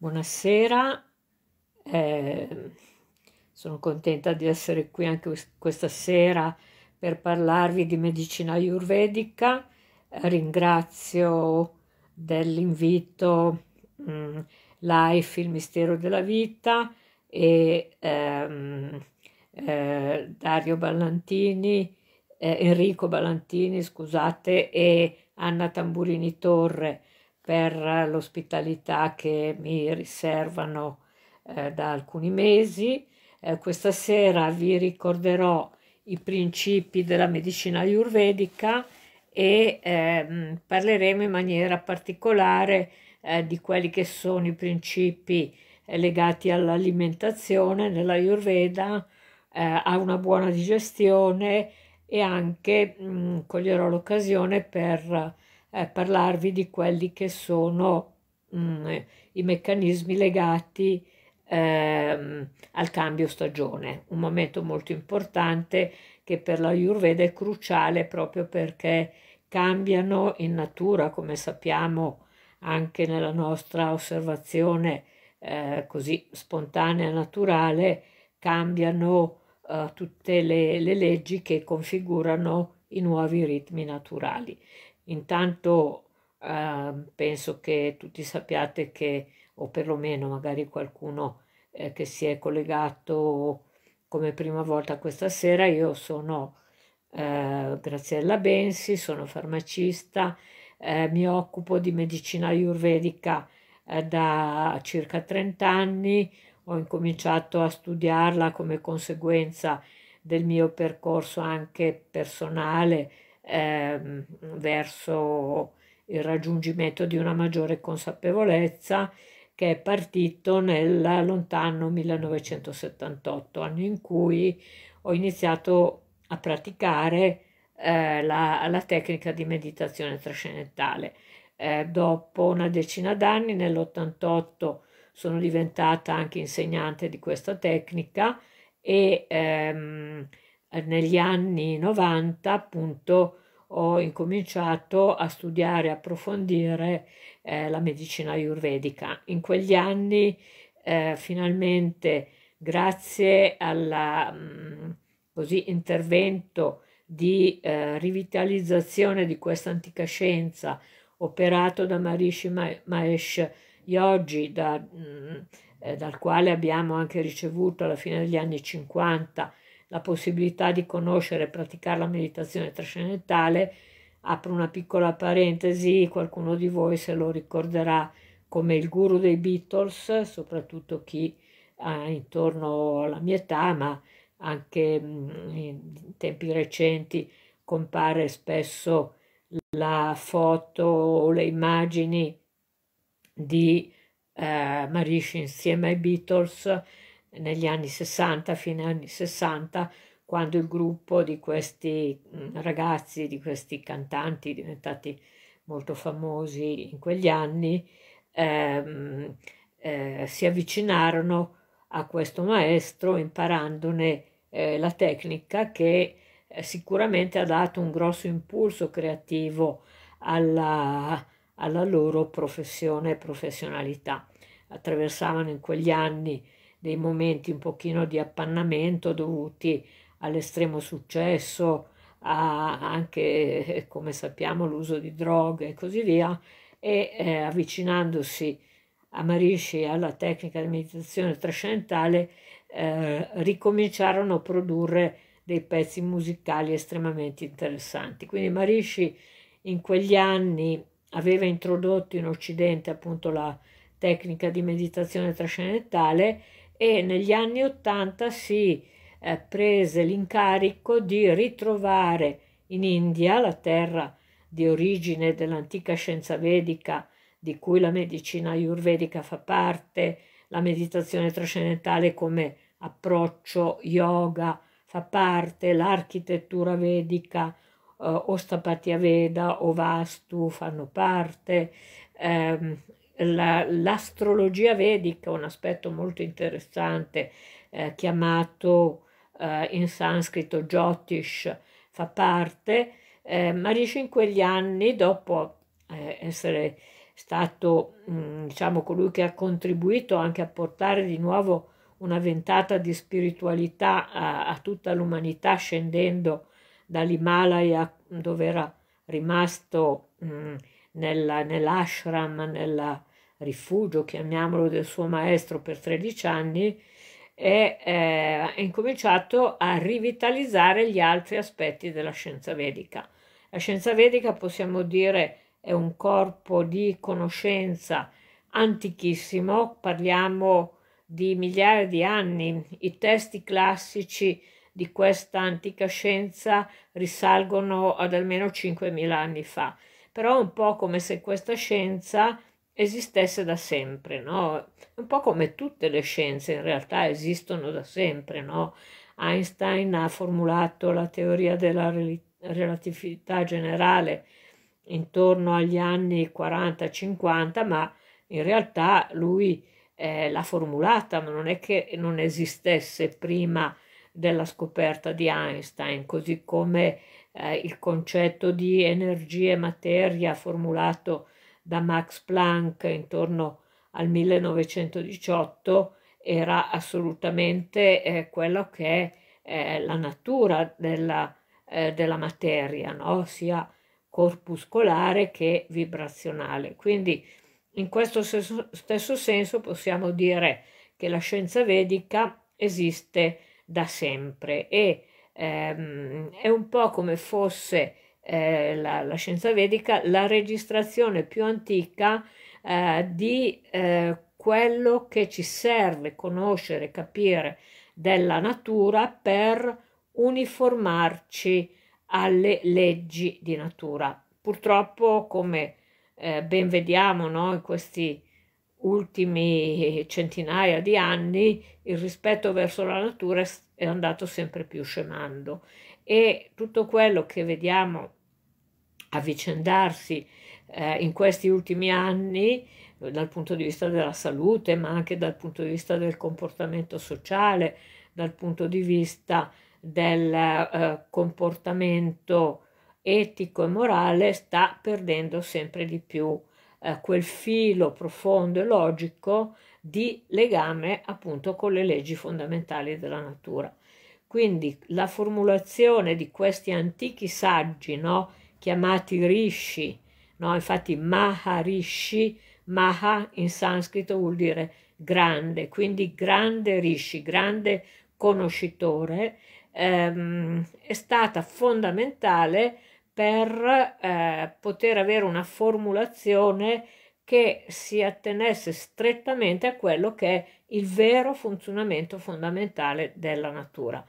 Buonasera, eh, sono contenta di essere qui anche questa sera per parlarvi di medicina ayurvedica. Ringrazio dell'invito mh, mm, Life, il mistero della vita e ehm, eh, Dario Ballantini, eh, Enrico Ballantini, scusate, e Anna Tamburini Torre per l'ospitalità che mi riservano eh, da alcuni mesi. Eh, questa sera vi ricorderò i principi della medicina ayurvedica e ehm, parleremo in maniera particolare eh, di quelli che sono i principi eh, legati all'alimentazione nell'Ayurveda, eh, a una buona digestione e anche mh, mm, coglierò l'occasione per eh, parlarvi di quelli che sono mh, mm, i meccanismi legati ehm, al cambio stagione, un momento molto importante che per la Ayurveda è cruciale proprio perché cambiano in natura, come sappiamo anche nella nostra osservazione eh, così spontanea e naturale, cambiano eh, tutte le, le leggi che configurano i nuovi ritmi naturali. Intanto eh, penso che tutti sappiate che, o perlomeno magari qualcuno eh, che si è collegato come prima volta questa sera, io sono eh, Graziella Bensi, sono farmacista, eh, mi occupo di medicina ayurvedica eh, da circa 30 anni, ho incominciato a studiarla come conseguenza del mio percorso anche personale, eh, verso il raggiungimento di una maggiore consapevolezza che è partito nel lontano 1978, anno in cui ho iniziato a praticare eh, la, la, tecnica di meditazione trascendentale. Eh, dopo una decina d'anni, nell'88, sono diventata anche insegnante di questa tecnica e ehm, negli anni 90 appunto ho incominciato a studiare e approfondire eh, la medicina ayurvedica. In quegli anni eh, finalmente grazie all'intervento mm, di eh, rivitalizzazione di questa antica scienza operato da Marishi Mahesh Yogi, da, mh, mm, eh, dal quale abbiamo anche ricevuto alla fine degli anni 50 la possibilità di conoscere e praticare la meditazione trascendentale. Apro una piccola parentesi, qualcuno di voi se lo ricorderà come il guru dei Beatles, soprattutto chi ha eh, intorno alla mia età, ma anche mm, in tempi recenti compare spesso la foto o le immagini di eh, Marish insieme ai Beatles negli anni 60, fine anni 60, quando il gruppo di questi mm, ragazzi, di questi cantanti diventati molto famosi in quegli anni, ehm, eh, si avvicinarono a questo maestro imparandone eh, la tecnica che eh, sicuramente ha dato un grosso impulso creativo alla, alla loro professione e professionalità. Attraversavano in quegli anni dei momenti un pochino di appannamento dovuti all'estremo successo, anche eh, come sappiamo l'uso di droghe e così via, e eh, avvicinandosi a Marishi alla tecnica di meditazione trascendentale eh, ricominciarono a produrre dei pezzi musicali estremamente interessanti. Quindi Marishi in quegli anni aveva introdotto in Occidente appunto la tecnica di meditazione trascendentale e negli anni Ottanta si eh, prese l'incarico di ritrovare in India, la terra di origine dell'antica scienza vedica di cui la medicina ayurvedica fa parte, la meditazione trascendentale come approccio yoga fa parte, l'architettura vedica, eh, Ostapatia Veda o Vastu fanno parte, ehm, la, l'astrologia vedica, un aspetto molto interessante eh, chiamato eh, in sanscrito Jyotish, fa parte, eh, ma riesce in quegli anni, dopo eh, essere stato mh, mm, diciamo, colui che ha contribuito anche a portare di nuovo una ventata di spiritualità a, a tutta l'umanità scendendo dall'Himalaya dove era rimasto mh, mm, nella, nell'ashram, nella, rifugio, chiamiamolo, del suo maestro per 13 anni, e eh, ha incominciato a rivitalizzare gli altri aspetti della scienza vedica. La scienza vedica, possiamo dire, è un corpo di conoscenza antichissimo, parliamo di migliaia di anni, i testi classici di questa antica scienza risalgono ad almeno 5.000 anni fa, però è un po' come se questa scienza esistesse da sempre, no? Un po' come tutte le scienze in realtà esistono da sempre, no? Einstein ha formulato la teoria della rel- relatività generale intorno agli anni 40-50, ma in realtà lui eh, l'ha formulata, ma non è che non esistesse prima della scoperta di Einstein, così come eh, il concetto di energia e materia formulato da Max Planck intorno al 1918 era assolutamente eh, quello che è eh, la natura della, eh, della materia, no? sia corpuscolare che vibrazionale. Quindi in questo stesso, stesso senso possiamo dire che la scienza vedica esiste da sempre e ehm, è un po' come fosse eh, la, la, scienza vedica, la registrazione più antica eh, di eh, quello che ci serve conoscere, capire della natura per uniformarci alle leggi di natura. Purtroppo, come eh, ben vediamo no, in questi ultimi centinaia di anni, il rispetto verso la natura è andato sempre più scemando e tutto quello che vediamo avvicendarsi eh, in questi ultimi anni dal punto di vista della salute, ma anche dal punto di vista del comportamento sociale, dal punto di vista del eh, comportamento etico e morale, sta perdendo sempre di più eh, quel filo profondo e logico di legame appunto con le leggi fondamentali della natura. Quindi la formulazione di questi antichi saggi, no? chiamati rishi, no? infatti Maharishi, Maha in sanscrito vuol dire grande, quindi grande rishi, grande conoscitore, ehm, è stata fondamentale per eh, poter avere una formulazione che si attenesse strettamente a quello che è il vero funzionamento fondamentale della natura.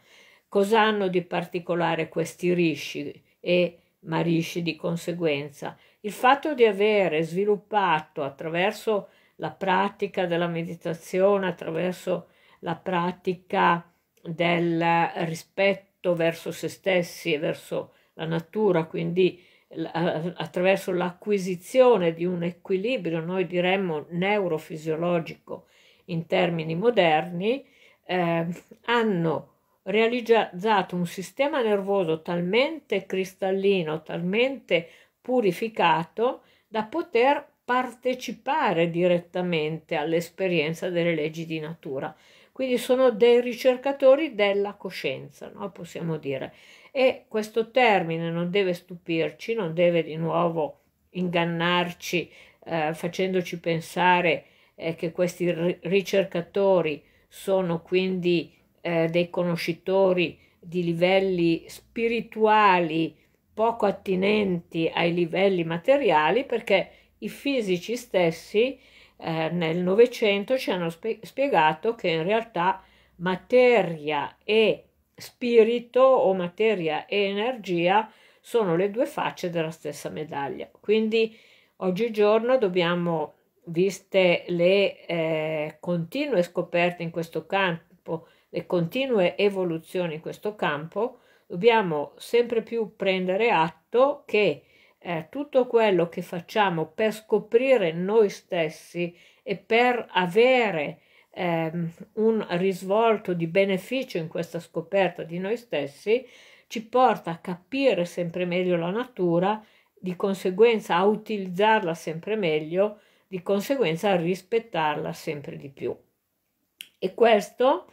Cosa hanno di particolare questi rishi e ma riesce di conseguenza. Il fatto di avere sviluppato attraverso la pratica della meditazione, attraverso la pratica del rispetto verso se stessi e verso la natura, quindi attraverso l'acquisizione di un equilibrio, noi diremmo neurofisiologico in termini moderni, eh, hanno realizzato un sistema nervoso talmente cristallino, talmente purificato da poter partecipare direttamente all'esperienza delle leggi di natura. Quindi sono dei ricercatori della coscienza, no? possiamo dire. E questo termine non deve stupirci, non deve di nuovo ingannarci eh, facendoci pensare eh, che questi ricercatori sono quindi eh, dei conoscitori di livelli spirituali poco attinenti ai livelli materiali perché i fisici stessi eh, nel Novecento ci hanno spe- spiegato che in realtà materia e spirito o materia e energia sono le due facce della stessa medaglia. Quindi oggigiorno dobbiamo, viste le eh, continue scoperte in questo campo, le continue evoluzioni in questo campo, dobbiamo sempre più prendere atto che eh, tutto quello che facciamo per scoprire noi stessi e per avere ehm, un risvolto di beneficio in questa scoperta di noi stessi ci porta a capire sempre meglio la natura, di conseguenza a utilizzarla sempre meglio, di conseguenza a rispettarla sempre di più. E questo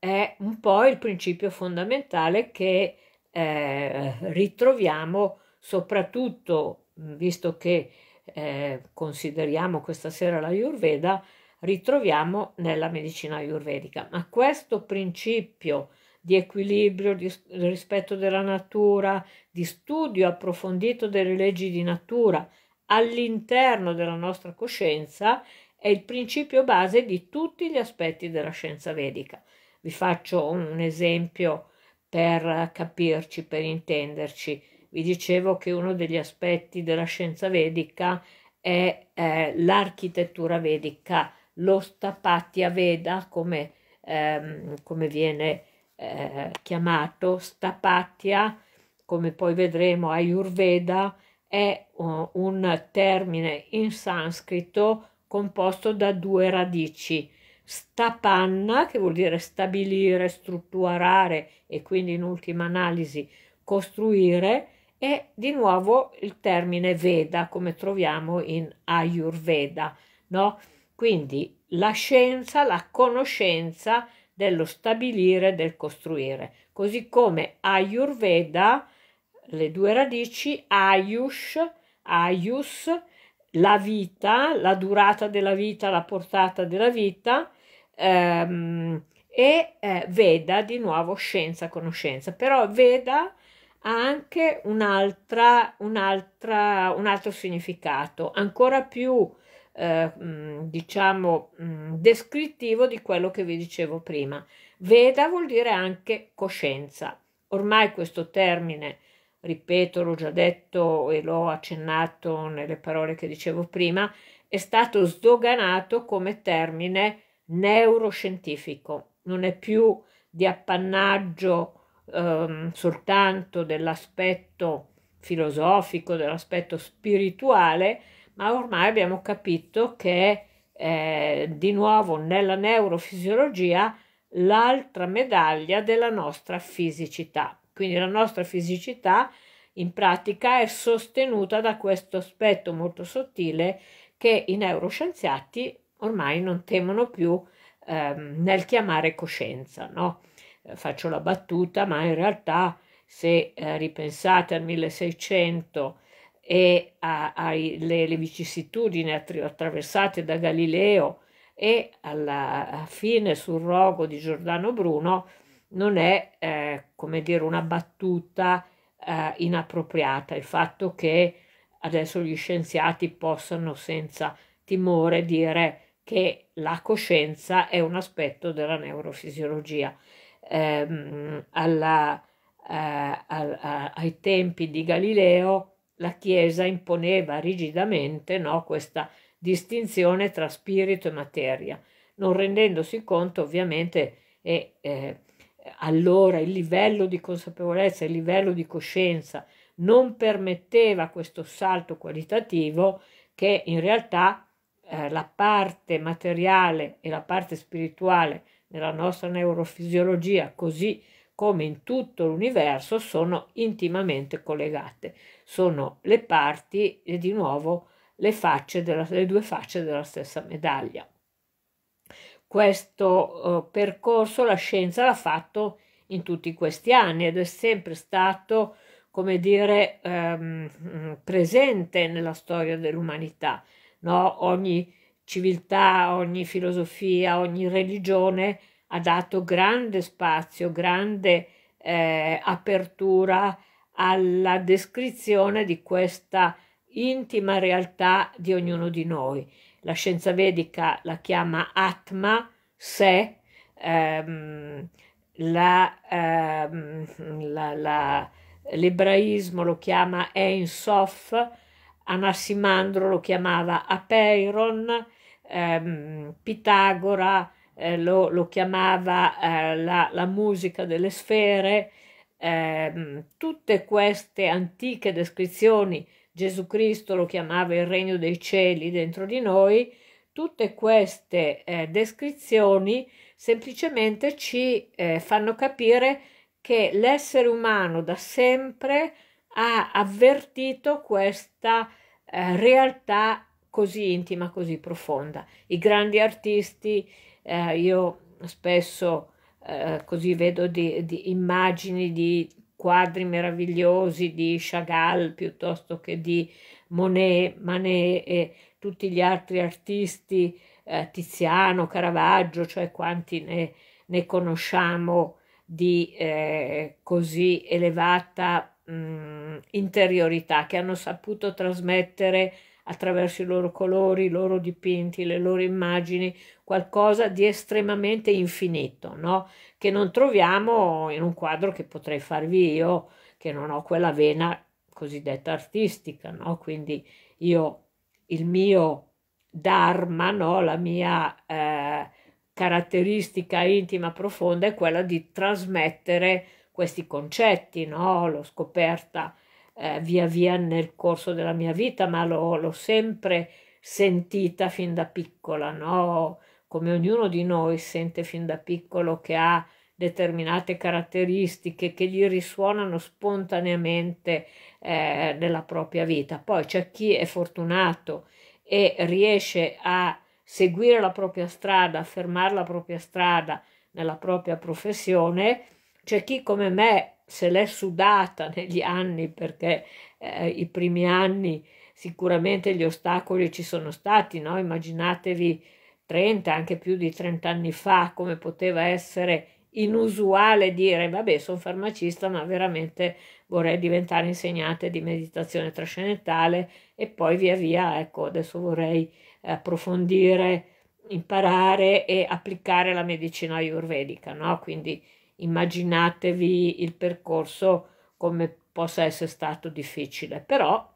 è un po' il principio fondamentale che eh, ritroviamo soprattutto visto che eh, consideriamo questa sera la Ayurveda, ritroviamo nella medicina ayurvedica. Ma questo principio di equilibrio, di rispetto della natura, di studio approfondito delle leggi di natura all'interno della nostra coscienza è il principio base di tutti gli aspetti della scienza vedica. Vi faccio un esempio per capirci, per intenderci. Vi dicevo che uno degli aspetti della scienza vedica è eh, l'architettura vedica, lo stapatia veda, come, ehm, come viene eh, chiamato, stapatia, come poi vedremo, Ayurveda, è eh, un termine in sanscrito composto da due radici stapanna, che vuol dire stabilire, strutturare e quindi in ultima analisi costruire, e di nuovo il termine Veda, come troviamo in Ayurveda, no? Quindi la scienza, la conoscenza dello stabilire, del costruire. Così come Ayurveda, le due radici, Ayush, Ayus, la vita, la durata della vita, la portata della vita, ehm, e eh, Veda di nuovo scienza, conoscenza, però Veda ha anche un'altra, un'altra, un altro significato, ancora più eh, mm, diciamo mm, descrittivo di quello che vi dicevo prima. Veda vuol dire anche coscienza. Ormai questo termine, ripeto, l'ho già detto e l'ho accennato nelle parole che dicevo prima, è stato sdoganato come termine neuroscientifico, non è più di appannaggio ehm, soltanto dell'aspetto filosofico, dell'aspetto spirituale, ma ormai abbiamo capito che eh, di nuovo nella neurofisiologia l'altra medaglia della nostra fisicità. Quindi la nostra fisicità in pratica è sostenuta da questo aspetto molto sottile che i neuroscienziati ormai non temono più ehm, nel chiamare coscienza, no? Eh, faccio la battuta, ma in realtà se eh, ripensate al 1600 e alle vicissitudini attraversate da Galileo e alla fine sul rogo di Giordano Bruno, non è, eh, come dire, una battuta eh, inappropriata il fatto che adesso gli scienziati possano senza timore dire che la coscienza è un aspetto della neurofisiologia. Eh, alla, eh, a, a, ai tempi di Galileo la Chiesa imponeva rigidamente no, questa distinzione tra spirito e materia, non rendendosi conto ovviamente e eh, allora il livello di consapevolezza, il livello di coscienza non permetteva questo salto qualitativo che in realtà eh, la parte materiale e la parte spirituale nella nostra neurofisiologia, così come in tutto l'universo, sono intimamente collegate. Sono le parti e di nuovo le, facce della, le due facce della stessa medaglia. Questo eh, percorso la scienza l'ha fatto in tutti questi anni ed è sempre stato, come dire, ehm, presente nella storia dell'umanità no? ogni civiltà, ogni filosofia, ogni religione ha dato grande spazio, grande eh, apertura alla descrizione di questa intima realtà di ognuno di noi. La scienza vedica la chiama Atma, sé, ehm, la, ehm, la, la, l'ebraismo lo chiama Ein Sof, Anassimandro lo chiamava Apeiron, ehm, Pitagora eh, lo, lo, chiamava eh, la, la, musica delle sfere, ehm, tutte queste antiche descrizioni, Gesù Cristo lo chiamava il regno dei cieli dentro di noi, tutte queste eh, descrizioni semplicemente ci eh, fanno capire che l'essere umano da sempre ha avvertito questa eh, realtà così intima, così profonda. I grandi artisti, eh, io spesso eh, così vedo di, di immagini di quadri meravigliosi di Chagall piuttosto che di Monet, Manet e tutti gli altri artisti, eh, Tiziano, Caravaggio, cioè quanti ne, ne conosciamo di eh, così elevata mh, mm, interiorità che hanno saputo trasmettere attraverso i loro colori, i loro dipinti, le loro immagini, qualcosa di estremamente infinito, no? che non troviamo in un quadro che potrei farvi io, che non ho quella vena cosiddetta artistica, no? quindi io il mio dharma, no? la mia eh, caratteristica intima profonda è quella di trasmettere questi concetti, no? l'ho scoperta eh, via via nel corso della mia vita, ma l'ho, l'ho sempre sentita fin da piccola, no? come ognuno di noi sente fin da piccolo che ha determinate caratteristiche che gli risuonano spontaneamente eh, nella propria vita. Poi c'è chi è fortunato e riesce a seguire la propria strada, a fermare la propria strada nella propria professione c'è chi come me se l'è sudata negli anni perché eh, i primi anni sicuramente gli ostacoli ci sono stati, no? immaginatevi 30, anche più di 30 anni fa, come poteva essere inusuale dire vabbè sono farmacista ma veramente vorrei diventare insegnante di meditazione trascendentale e poi via via ecco adesso vorrei approfondire imparare e applicare la medicina ayurvedica no quindi immaginatevi il percorso come possa essere stato difficile, però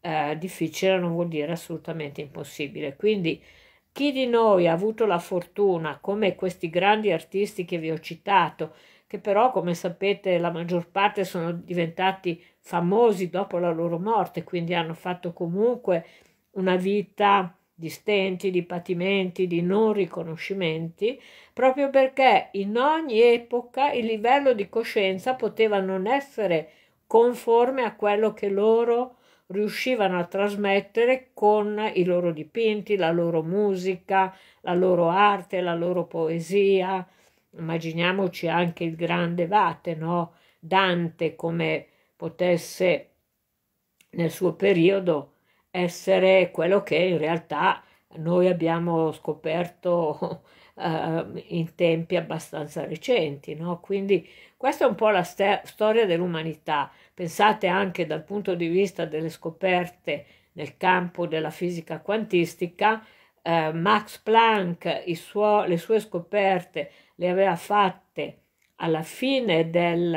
eh, difficile non vuol dire assolutamente impossibile. Quindi chi di noi ha avuto la fortuna, come questi grandi artisti che vi ho citato, che però come sapete la maggior parte sono diventati famosi dopo la loro morte, quindi hanno fatto comunque una vita di stenti, di patimenti, di non riconoscimenti, proprio perché in ogni epoca il livello di coscienza poteva non essere conforme a quello che loro riuscivano a trasmettere con i loro dipinti, la loro musica, la loro arte, la loro poesia. Immaginiamoci anche il grande Vate, no? Dante come potesse nel suo periodo essere quello che in realtà noi abbiamo scoperto eh, in tempi abbastanza recenti. No? Quindi questa è un po' la st- storia dell'umanità. Pensate anche dal punto di vista delle scoperte nel campo della fisica quantistica, eh, Max Planck suo, le sue scoperte le aveva fatte alla fine del,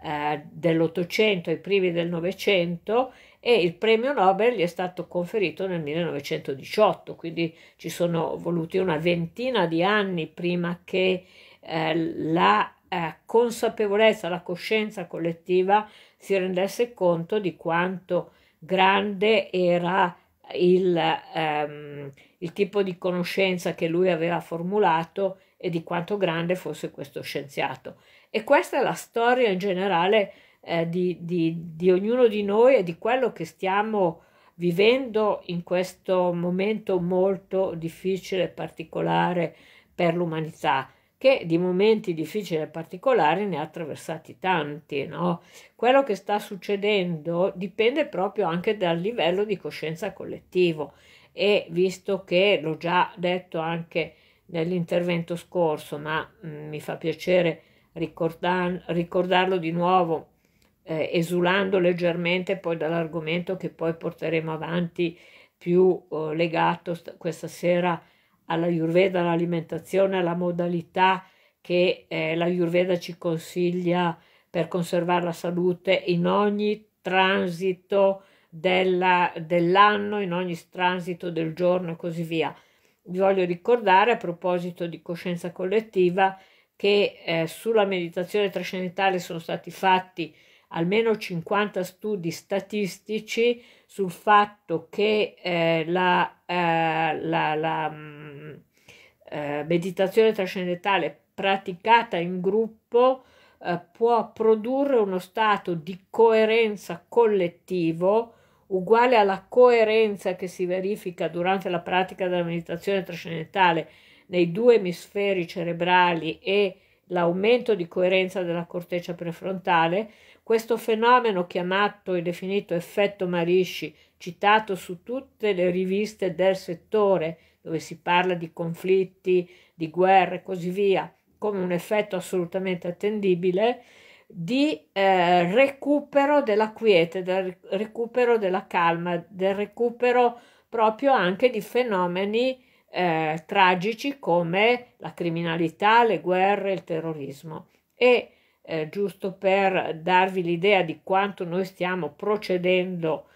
eh, dell'Ottocento, ai primi del Novecento, e il premio Nobel gli è stato conferito nel 1918, quindi ci sono voluti una ventina di anni prima che eh, la eh, consapevolezza, la coscienza collettiva si rendesse conto di quanto grande era il, ehm, il tipo di conoscenza che lui aveva formulato e di quanto grande fosse questo scienziato. E questa è la storia in generale eh, di, di, di ognuno di noi e di quello che stiamo vivendo in questo momento molto difficile e particolare per l'umanità, che di momenti difficili e particolari ne ha attraversati tanti. No? Quello che sta succedendo dipende proprio anche dal livello di coscienza collettivo e visto che l'ho già detto anche nell'intervento scorso, ma mh, mm, mi fa piacere ricordar- ricordarlo di nuovo eh, esulando leggermente poi dall'argomento che poi porteremo avanti più eh, legato questa sera alla Yurveda, all'alimentazione, alla modalità che eh, la Yurveda ci consiglia per conservare la salute in ogni transito della, dell'anno, in ogni transito del giorno e così via. Vi voglio ricordare a proposito di coscienza collettiva che eh, sulla meditazione trascendentale sono stati fatti almeno 50 studi statistici sul fatto che eh, la, eh, la, la mh, mm, eh, meditazione trascendentale praticata in gruppo eh, può produrre uno stato di coerenza collettivo uguale alla coerenza che si verifica durante la pratica della meditazione trascendentale nei due emisferi cerebrali e l'aumento di coerenza della corteccia prefrontale questo fenomeno, chiamato e definito effetto Marisci, citato su tutte le riviste del settore, dove si parla di conflitti, di guerre e così via, come un effetto assolutamente attendibile, di eh, recupero della quiete, del recupero della calma, del recupero proprio anche di fenomeni eh, tragici come la criminalità, le guerre, il terrorismo. E eh, giusto per darvi l'idea di quanto noi stiamo procedendo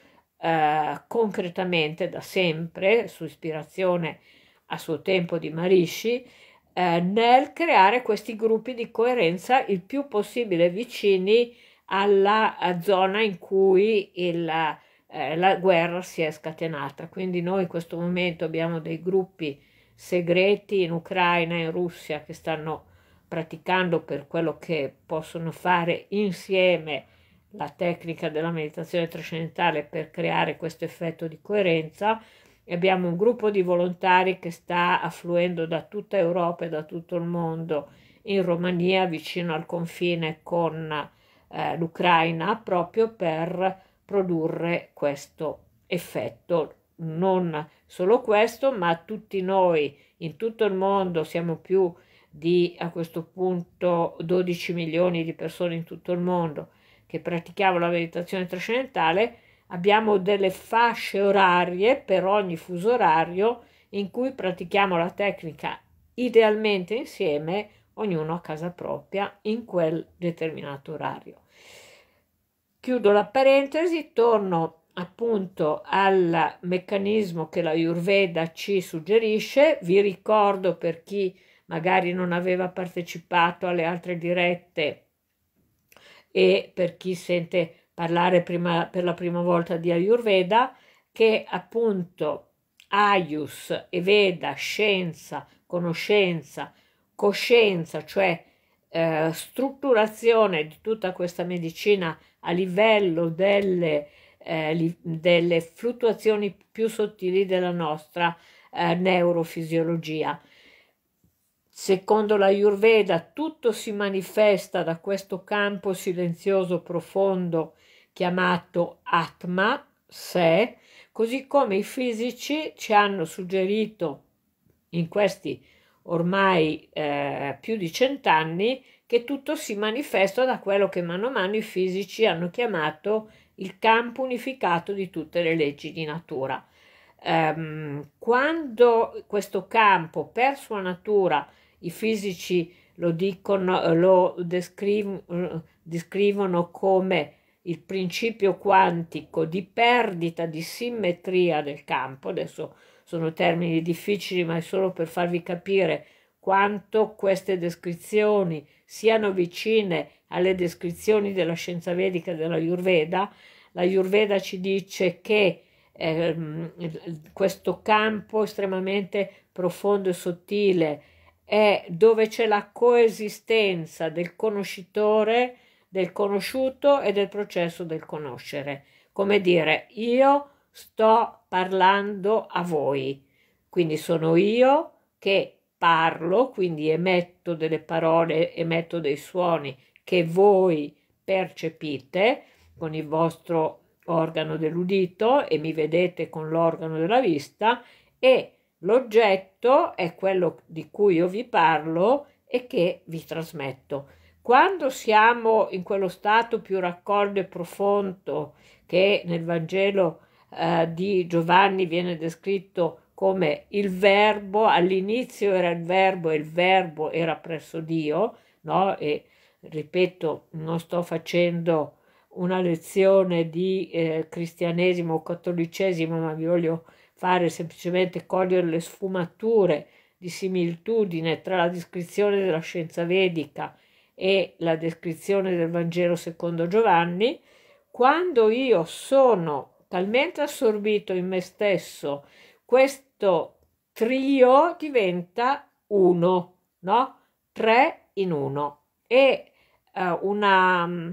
eh, concretamente da sempre, su ispirazione a suo tempo di Marisci, eh, nel creare questi gruppi di coerenza il più possibile vicini alla eh, zona in cui il, eh, la guerra si è scatenata. Quindi noi in questo momento abbiamo dei gruppi segreti in Ucraina e in Russia che stanno praticando per quello che possono fare insieme la tecnica della meditazione trascendentale per creare questo effetto di coerenza. Abbiamo un gruppo di volontari che sta affluendo da tutta Europa e da tutto il mondo in Romania, vicino al confine con eh, l'Ucraina, proprio per produrre questo effetto. Non solo questo, ma tutti noi in tutto il mondo siamo più di a questo punto 12 milioni di persone in tutto il mondo che praticavano la meditazione trascendentale, abbiamo delle fasce orarie per ogni fuso orario in cui pratichiamo la tecnica idealmente insieme, ognuno a casa propria, in quel determinato orario. Chiudo la parentesi, torno appunto al meccanismo che la Ayurveda ci suggerisce, vi ricordo per chi magari non aveva partecipato alle altre dirette e per chi sente parlare prima, per la prima volta di Ayurveda, che appunto Ayus e Veda, scienza, conoscenza, coscienza, cioè eh, strutturazione di tutta questa medicina a livello delle, eh, li, delle fluttuazioni più sottili della nostra eh, neurofisiologia. Secondo la Yurveda, tutto si manifesta da questo campo silenzioso profondo chiamato Atma, sé, così come i fisici ci hanno suggerito in questi ormai eh, più di cent'anni che tutto si manifesta da quello che mano a mano i fisici hanno chiamato il campo unificato di tutte le leggi di natura. Ehm, quando questo campo per sua natura i fisici lo, dicono, eh, lo descriv- eh, descrivono come il principio quantico di perdita di simmetria del campo. Adesso sono termini difficili, ma è solo per farvi capire quanto queste descrizioni siano vicine alle descrizioni della scienza vedica della Yurveda. La Yurveda ci dice che eh, questo campo estremamente profondo e sottile è dove c'è la coesistenza del conoscitore, del conosciuto e del processo del conoscere. Come dire, io sto parlando a voi, quindi sono io che parlo, quindi emetto delle parole, emetto dei suoni che voi percepite con il vostro organo dell'udito e mi vedete con l'organo della vista e L'oggetto è quello di cui io vi parlo e che vi trasmetto. Quando siamo in quello stato più raccolto e profondo che nel Vangelo eh, di Giovanni viene descritto come il verbo, all'inizio era il verbo e il verbo era presso Dio, no? E ripeto, non sto facendo una lezione di eh, cristianesimo o cattolicesimo, ma vi voglio fare semplicemente cogliere le sfumature di similitudine tra la descrizione della scienza vedica e la descrizione del Vangelo secondo Giovanni, quando io sono talmente assorbito in me stesso, questo trio diventa uno, no? Tre in uno. E eh, una, mm,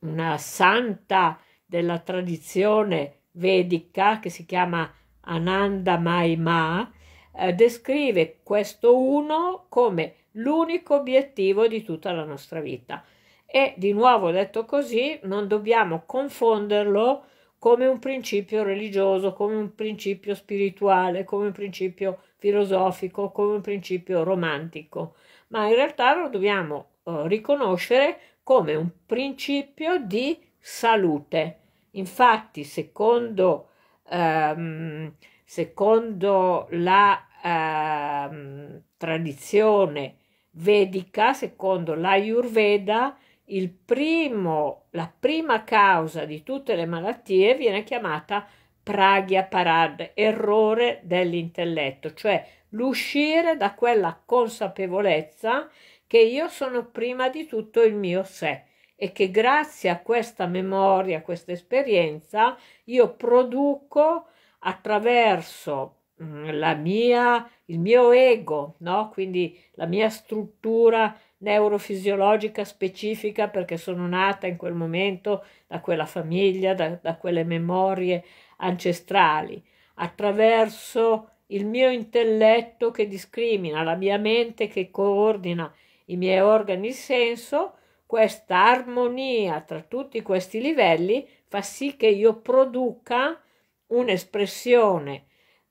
una santa della tradizione vedica che si chiama Ananda Maima eh, descrive questo uno come l'unico obiettivo di tutta la nostra vita. E di nuovo detto così, non dobbiamo confonderlo come un principio religioso, come un principio spirituale, come un principio filosofico, come un principio romantico, ma in realtà lo dobbiamo eh, riconoscere come un principio di salute Infatti, secondo, ehm, secondo la ehm, tradizione vedica, secondo l'Ayurveda, il primo, la prima causa di tutte le malattie viene chiamata pragya parad, errore dell'intelletto, cioè l'uscire da quella consapevolezza che io sono prima di tutto il mio sé e che grazie a questa memoria, a questa esperienza, io produco attraverso mm, la mia, il mio ego, no? quindi la mia struttura neurofisiologica specifica perché sono nata in quel momento da quella famiglia, da, da quelle memorie ancestrali, attraverso il mio intelletto che discrimina, la mia mente che coordina i miei organi senso, questa armonia tra tutti questi livelli fa sì che io produca un'espressione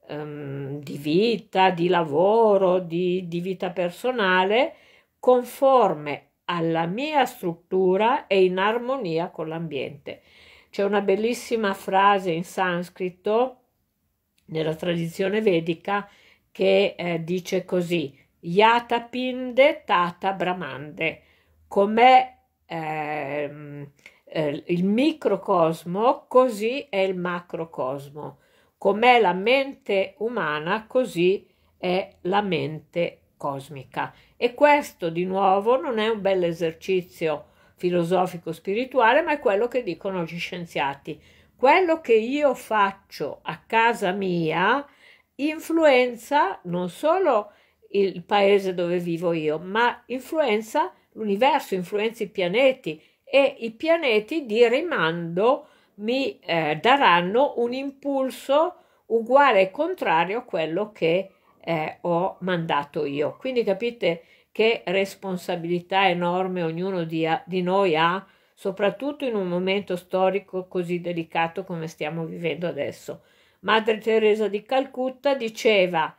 um, di vita, di lavoro, di, di vita personale conforme alla mia struttura e in armonia con l'ambiente. C'è una bellissima frase in sanscrito nella tradizione vedica che eh, dice così: Yata pinde tata bramande com'è ehm, eh, il microcosmo, così è il macrocosmo. Com'è la mente umana, così è la mente cosmica. E questo di nuovo non è un bel esercizio filosofico spirituale, ma è quello che dicono gli scienziati. Quello che io faccio a casa mia influenza non solo il paese dove vivo io, ma influenza il l'universo influenza i pianeti e i pianeti di rimando mi eh, daranno un impulso uguale e contrario a quello che eh, ho mandato io. Quindi capite che responsabilità enorme ognuno di, di noi ha, soprattutto in un momento storico così delicato come stiamo vivendo adesso. Madre Teresa di Calcutta diceva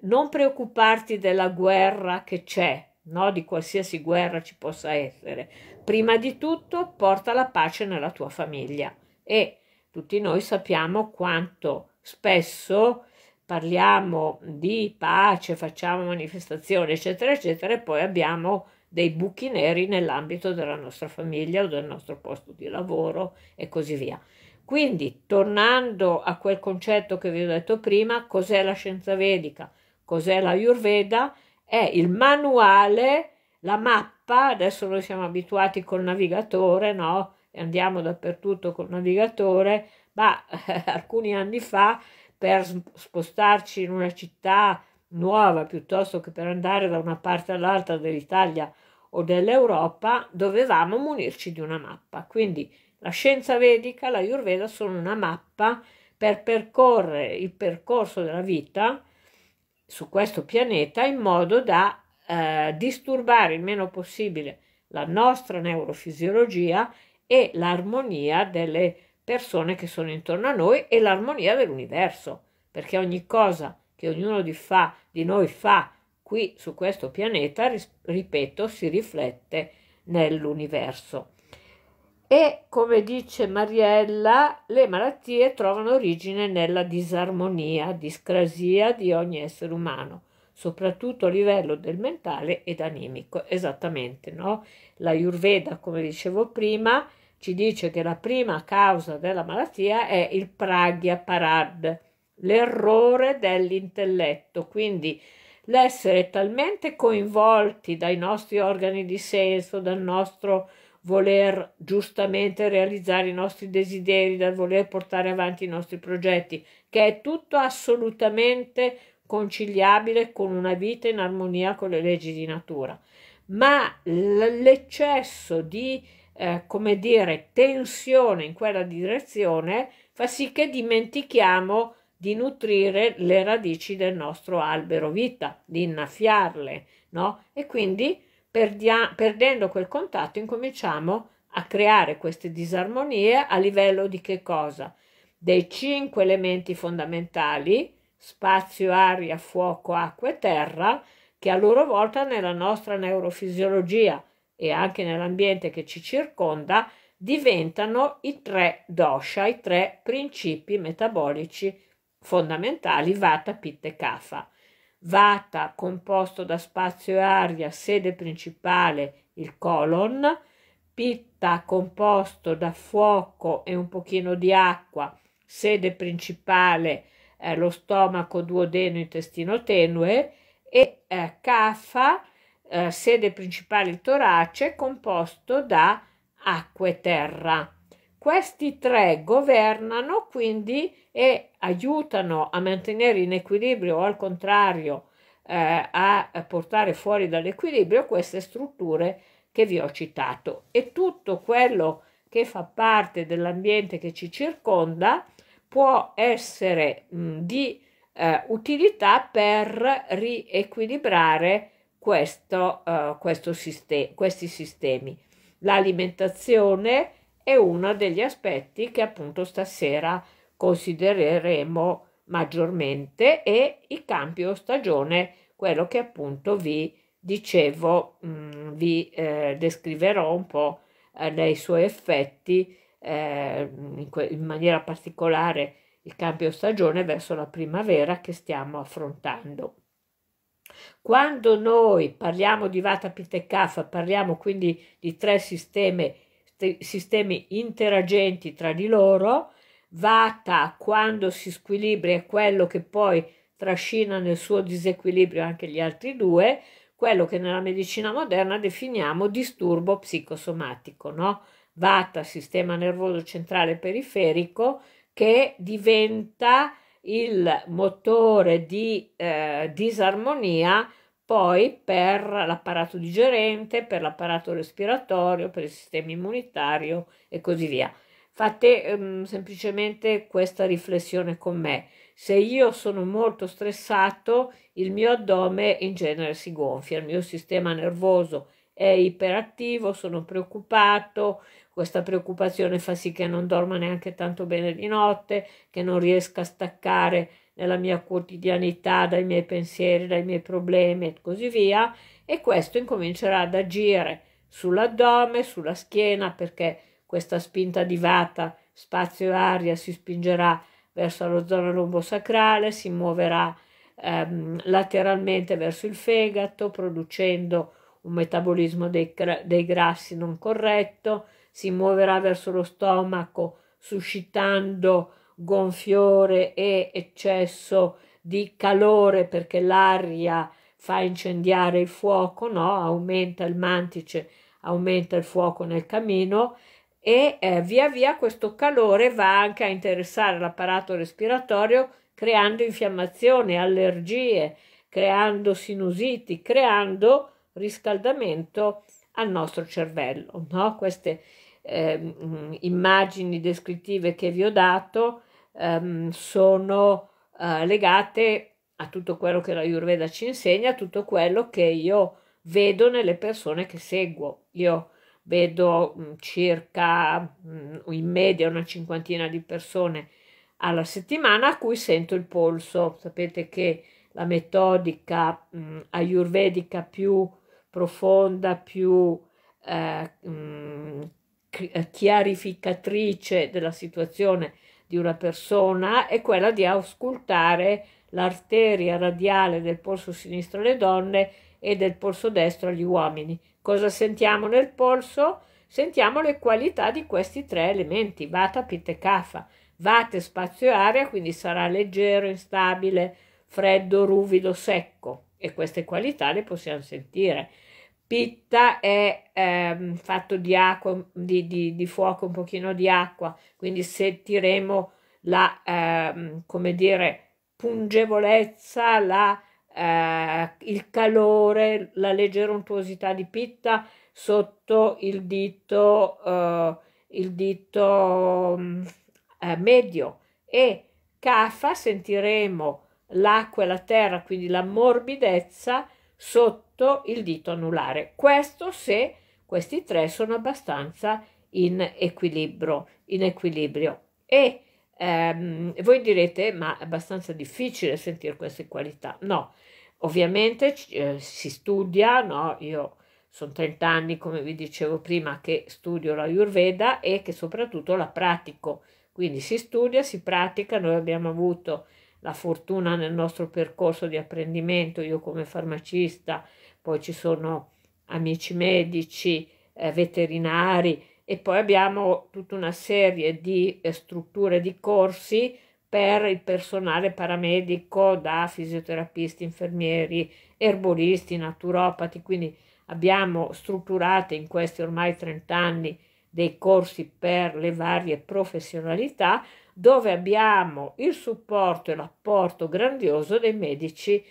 non preoccuparti della guerra che c'è, no? di qualsiasi guerra ci possa essere, prima di tutto porta la pace nella tua famiglia e tutti noi sappiamo quanto spesso parliamo di pace, facciamo manifestazioni, eccetera, eccetera, e poi abbiamo dei buchi neri nell'ambito della nostra famiglia o del nostro posto di lavoro e così via. Quindi, tornando a quel concetto che vi ho detto prima, cos'è la scienza vedica? Cos'è la Yurveda? è il manuale, la mappa, adesso noi siamo abituati col navigatore, no? E andiamo dappertutto col navigatore, ma eh, alcuni anni fa per spostarci in una città nuova piuttosto che per andare da una parte all'altra dell'Italia o dell'Europa, dovevamo munirci di una mappa. Quindi la scienza vedica, la Ayurveda sono una mappa per percorrere il percorso della vita su questo pianeta in modo da eh, disturbare il meno possibile la nostra neurofisiologia e l'armonia delle persone che sono intorno a noi e l'armonia dell'universo, perché ogni cosa che ognuno di, fa, di noi fa qui su questo pianeta, ripeto, si riflette nell'universo e, come dice Mariella, le malattie trovano origine nella disarmonia, discrasia di ogni essere umano, soprattutto a livello del mentale ed animico. Esattamente, no? La Yurveda, come dicevo prima, ci dice che la prima causa della malattia è il pragya parad, l'errore dell'intelletto, quindi l'essere talmente coinvolti dai nostri organi di senso, dal nostro voler giustamente realizzare i nostri desideri, dal voler portare avanti i nostri progetti, che è tutto assolutamente conciliabile con una vita in armonia con le leggi di natura. Ma l'eccesso di, eh, come dire, tensione in quella direzione fa sì che dimentichiamo di nutrire le radici del nostro albero vita, di innaffiarle, no? E quindi Perdia- perdendo quel contatto incominciamo a creare queste disarmonie a livello di che cosa? Dei cinque elementi fondamentali, spazio, aria, fuoco, acqua e terra, che a loro volta nella nostra neurofisiologia e anche nell'ambiente che ci circonda diventano i tre dosha, i tre principi metabolici fondamentali Vata, Pitta e Kapha. Vata composto da spazio e aria, sede principale, il colon, Pitta composto da fuoco e un pochino di acqua, sede principale, eh, lo stomaco, duodeno, intestino tenue e eh, eh, sede principale il torace, composto da acqua e terra. Questi tre governano quindi e aiutano a mantenere in equilibrio o al contrario eh, a portare fuori dall'equilibrio queste strutture che vi ho citato e tutto quello che fa parte dell'ambiente che ci circonda può essere mh, di eh, utilità per riequilibrare questo, eh, questo sistem- questi sistemi. L'alimentazione, è uno degli aspetti che appunto stasera considereremo maggiormente e il cambio stagione, quello che appunto vi dicevo, mh, mm, vi eh, descriverò un po' eh, dei suoi effetti eh, in, que- in maniera particolare il cambio stagione verso la primavera che stiamo affrontando. Quando noi parliamo di Vata Pitta e Kapha, parliamo quindi di tre sistemi sistemi interagenti tra di loro, vata quando si squilibra è quello che poi trascina nel suo disequilibrio anche gli altri due, quello che nella medicina moderna definiamo disturbo psicosomatico, no? Vata, sistema nervoso centrale periferico, che diventa il motore di eh, disarmonia poi per l'apparato digerente, per l'apparato respiratorio, per il sistema immunitario e così via. Fate ehm, semplicemente questa riflessione con me. Se io sono molto stressato, il mio addome in genere si gonfia, il mio sistema nervoso è iperattivo, sono preoccupato, questa preoccupazione fa sì che non dorma neanche tanto bene di notte, che non riesca a staccare nella mia quotidianità, dai miei pensieri, dai miei problemi e così via, e questo incomincerà ad agire sull'addome, sulla schiena, perché questa spinta di vata, spazio e aria si spingerà verso la zona lombosacrale, si muoverà ehm, lateralmente verso il fegato, producendo un metabolismo dei, dei grassi non corretto, si muoverà verso lo stomaco, suscitando gonfiore e eccesso di calore perché l'aria fa incendiare il fuoco, no? aumenta il mantice, aumenta il fuoco nel camino e eh, via via questo calore va anche a interessare l'apparato respiratorio creando infiammazione, allergie, creando sinusiti, creando riscaldamento al nostro cervello. No? Queste eh, immagini descrittive che vi ho dato ehm, sono eh, legate a tutto quello che la Yurveda ci insegna, a tutto quello che io vedo nelle persone che seguo. Io vedo mh, mm, circa mh, mm, in media una cinquantina di persone alla settimana a cui sento il polso. Sapete che la metodica mh, mm, ayurvedica più profonda, più eh, chiarificatrice della situazione di una persona è quella di auscultare l'arteria radiale del polso sinistro alle donne e del polso destro agli uomini. Cosa sentiamo nel polso? Sentiamo le qualità di questi tre elementi, vata, e kafa. Vate spazio e aria, quindi sarà leggero, instabile, freddo, ruvido, secco e queste qualità le possiamo sentire. Pitta è ehm, fatto di acqua, di, di, di, fuoco, un pochino di acqua, quindi sentiremo la, ehm, come dire, pungevolezza, la, eh, il calore, la leggera untuosità di Pitta sotto il dito, eh, il dito mm, eh, medio e Kapha sentiremo l'acqua e la terra, quindi la morbidezza sotto sotto il dito anulare. Questo se questi tre sono abbastanza in equilibrio. In equilibrio. E ehm, voi direte, ma è abbastanza difficile sentire queste qualità. No, ovviamente eh, si studia, no? Io sono 30 anni, come vi dicevo prima, che studio la Yurveda e che soprattutto la pratico. Quindi si studia, si pratica, noi abbiamo avuto la fortuna nel nostro percorso di apprendimento, io come farmacista, poi ci sono amici medici, eh, veterinari e poi abbiamo tutta una serie di eh, strutture di corsi per il personale paramedico da fisioterapisti, infermieri, erboristi, naturopati, quindi abbiamo strutturato in questi ormai 30 anni dei corsi per le varie professionalità dove abbiamo il supporto e l'apporto grandioso dei medici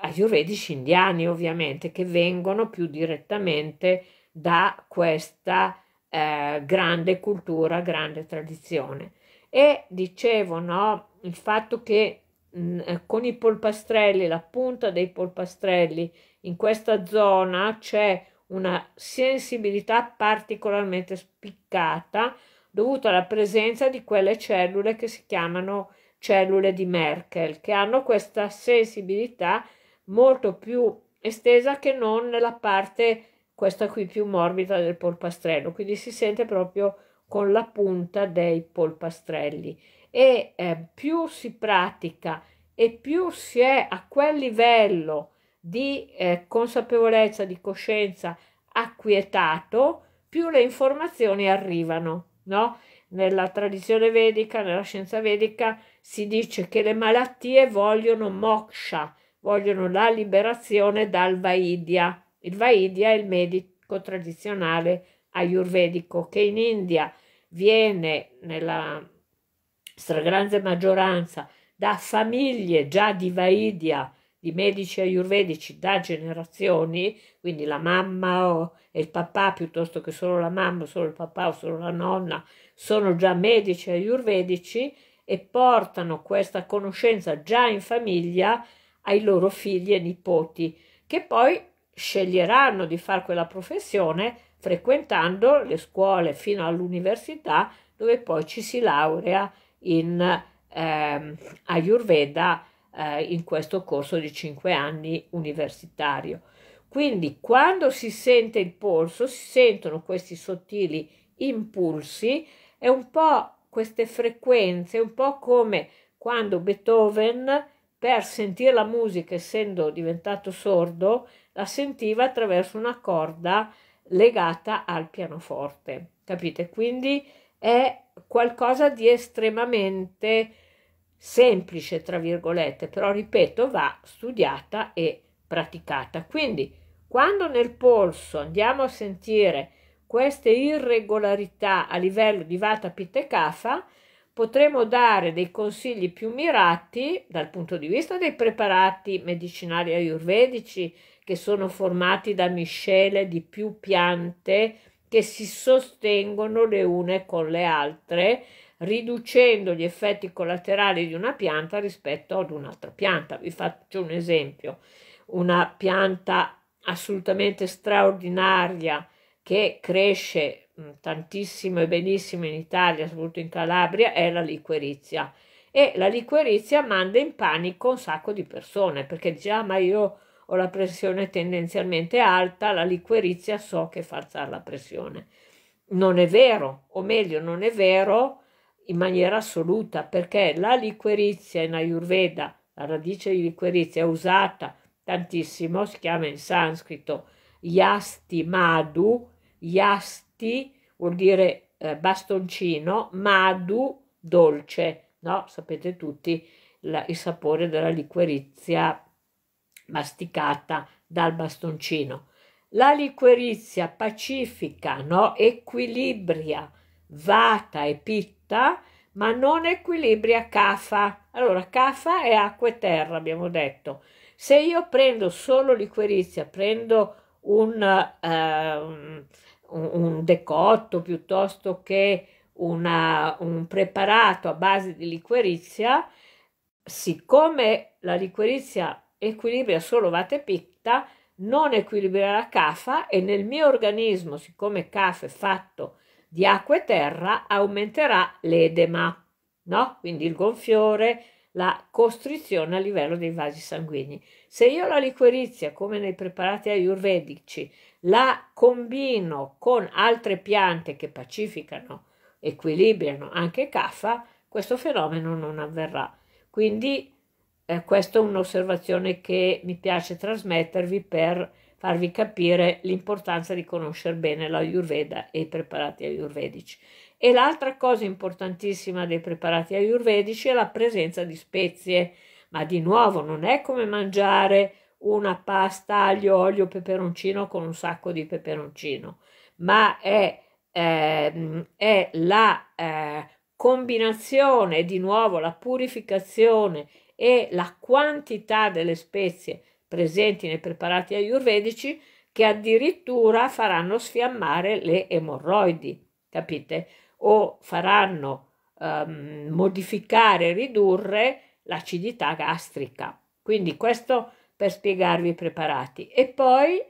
ayurvedici indiani, ovviamente, che vengono più direttamente da questa eh, grande cultura, grande tradizione. E dicevo, no, il fatto che mh, mm, eh, con i polpastrelli, la punta dei polpastrelli, in questa zona c'è una sensibilità particolarmente spiccata dovuto alla presenza di quelle cellule che si chiamano cellule di Merkel, che hanno questa sensibilità molto più estesa che non nella parte, questa qui più morbida del polpastrello, quindi si sente proprio con la punta dei polpastrelli e eh, più si pratica e più si è a quel livello di eh, consapevolezza, di coscienza acquietato, più le informazioni arrivano no? Nella tradizione vedica, nella scienza vedica, si dice che le malattie vogliono moksha, vogliono la liberazione dal Vaidya. Il Vaidya è il medico tradizionale ayurvedico che in India viene nella stragrande maggioranza da famiglie già di Vaidya di medici ayurvedici da generazioni, quindi la mamma e il papà piuttosto che solo la mamma, solo il papà o solo la nonna, sono già medici ayurvedici e portano questa conoscenza già in famiglia ai loro figli e nipoti, che poi sceglieranno di fare quella professione frequentando le scuole fino all'università dove poi ci si laurea in ehm, Ayurveda eh, in questo corso di 5 anni universitario. Quindi quando si sente il polso, si sentono questi sottili impulsi, e un po' queste frequenze, un po' come quando Beethoven per sentire la musica, essendo diventato sordo, la sentiva attraverso una corda legata al pianoforte. Capite? Quindi è qualcosa di estremamente semplice, tra virgolette, però ripeto, va studiata e praticata. Quindi, quando nel polso andiamo a sentire queste irregolarità a livello di vata pitta e kapha, potremo dare dei consigli più mirati dal punto di vista dei preparati medicinali ayurvedici che sono formati da miscele di più piante che si sostengono le une con le altre riducendo gli effetti collaterali di una pianta rispetto ad un'altra pianta. Vi faccio un esempio, una pianta assolutamente straordinaria che cresce mm, tantissimo e benissimo in Italia, soprattutto in Calabria, è la liquerizia. E la liquerizia manda in panico un sacco di persone perché dice: Ah, ma io ho la pressione tendenzialmente alta, la liquerizia so che fa alzare la pressione. Non è vero, o meglio, non è vero in maniera assoluta perché la liquerizia in Ayurveda, la radice di liquerizia è usata tantissimo, si chiama in sanscrito yasti madu, yasti vuol dire eh, bastoncino, madu dolce, no? Sapete tutti la, il sapore della liquerizia masticata dal bastoncino. La liquerizia pacifica, no? Equilibria, vata e pitta tutta, ma non equilibria K. Allora, K è acqua e terra, abbiamo detto. Se io prendo solo liquirizia, prendo un, eh, un, un decotto piuttosto che una, un preparato a base di liquirizia, siccome la liquirizia equilibra solo vate picta, non equilibrerà la CAFA e nel mio organismo, siccome CAFA è fatto di acqua e terra aumenterà l'edema, no? quindi il gonfiore, la costrizione a livello dei vasi sanguigni. Se io la liquirizia, come nei preparati ayurvedici, la combino con altre piante che pacificano, equilibrano anche caffa, questo fenomeno non avverrà. Quindi eh, questa è un'osservazione che mi piace trasmettervi per farvi capire l'importanza di conoscere bene la l'Ayurveda e i preparati ayurvedici. E l'altra cosa importantissima dei preparati ayurvedici è la presenza di spezie, ma di nuovo non è come mangiare una pasta aglio, olio, peperoncino con un sacco di peperoncino, ma è, eh, è la eh, combinazione, di nuovo la purificazione e la quantità delle spezie presenti nei preparati ayurvedici che addirittura faranno sfiammare le emorroidi, capite? O faranno ehm, modificare, ridurre l'acidità gastrica. Quindi questo per spiegarvi i preparati. E poi,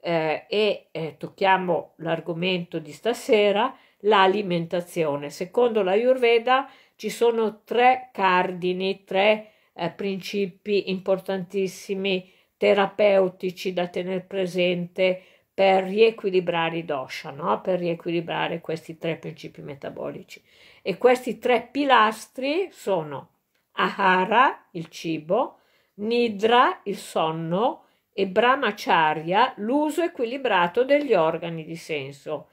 eh, e eh, tocchiamo l'argomento di stasera, l'alimentazione. Secondo la Ayurveda ci sono tre cardini, tre eh, principi importantissimi terapeutici da tenere presente per riequilibrare i dosha, no? per riequilibrare questi tre principi metabolici. E questi tre pilastri sono ahara, il cibo, nidra, il sonno, e brahmacharya, l'uso equilibrato degli organi di senso.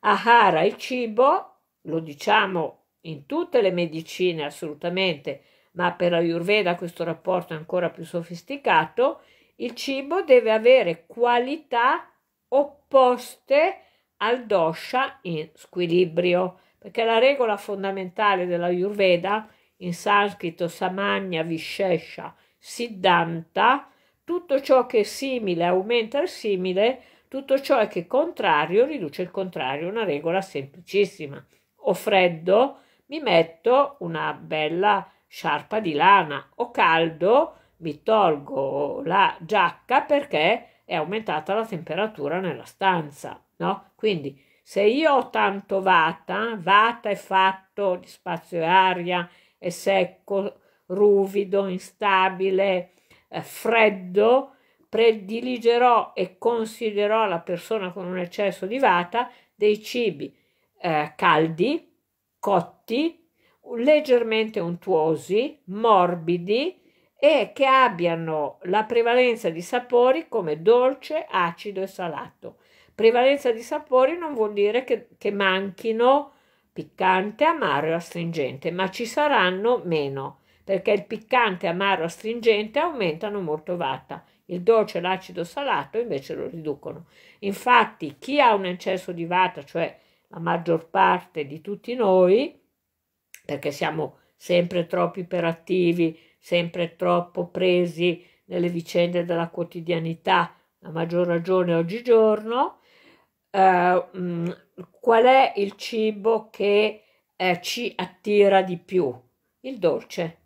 Ahara, il cibo, lo diciamo in tutte le medicine assolutamente, ma per Ayurveda questo rapporto è ancora più sofisticato, il cibo deve avere qualità opposte al dosha in squilibrio, perché la regola fondamentale della Ayurveda, in sanscrito Samagna Vishesha Siddhanta, tutto ciò che è simile aumenta il simile, tutto ciò che è contrario riduce il contrario, una regola semplicissima. Ho freddo, mi metto una bella sciarpa di lana, ho caldo, mi tolgo la giacca perché è aumentata la temperatura nella stanza, no? Quindi se io ho tanto vata, vata è fatto di spazio e aria, è secco, ruvido, instabile, eh, freddo, prediligerò e considererò la persona con un eccesso di vata dei cibi eh, caldi, cotti, leggermente untuosi, morbidi, e che abbiano la prevalenza di sapori come dolce, acido e salato. Prevalenza di sapori non vuol dire che, che manchino piccante, amaro e astringente, ma ci saranno meno, perché il piccante, amaro e astringente aumentano molto vata, il dolce e l'acido salato invece lo riducono. Infatti chi ha un eccesso di vata, cioè la maggior parte di tutti noi, perché siamo sempre troppo iperattivi, sempre troppo presi nelle vicende della quotidianità, a maggior ragione oggigiorno. Eh, mm, qual è il cibo che eh, ci attira di più? Il dolce